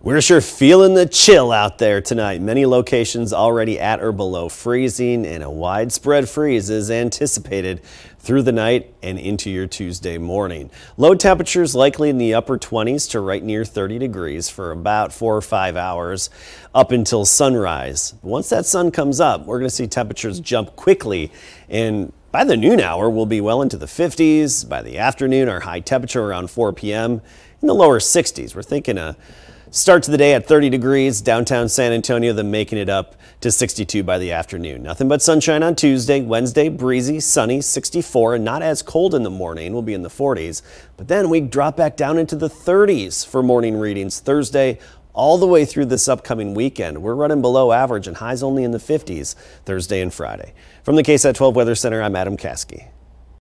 We're sure feeling the chill out there tonight. Many locations already at or below freezing, and a widespread freeze is anticipated through the night and into your Tuesday morning. Low temperatures likely in the upper 20s to right near 30 degrees for about four or five hours up until sunrise. Once that sun comes up, we're going to see temperatures jump quickly and by the noon hour, we'll be well into the 50s. By the afternoon, our high temperature around 4 p.m. in the lower 60s. We're thinking a Start to the day at 30 degrees downtown San Antonio, then making it up to 62 by the afternoon. Nothing but sunshine on Tuesday, Wednesday, breezy, sunny, 64, and not as cold in the morning. We'll be in the 40s, but then we drop back down into the 30s for morning readings Thursday, all the way through this upcoming weekend. We're running below average and highs only in the 50s Thursday and Friday. From the KSAT 12 Weather Center, I'm Adam Kasky.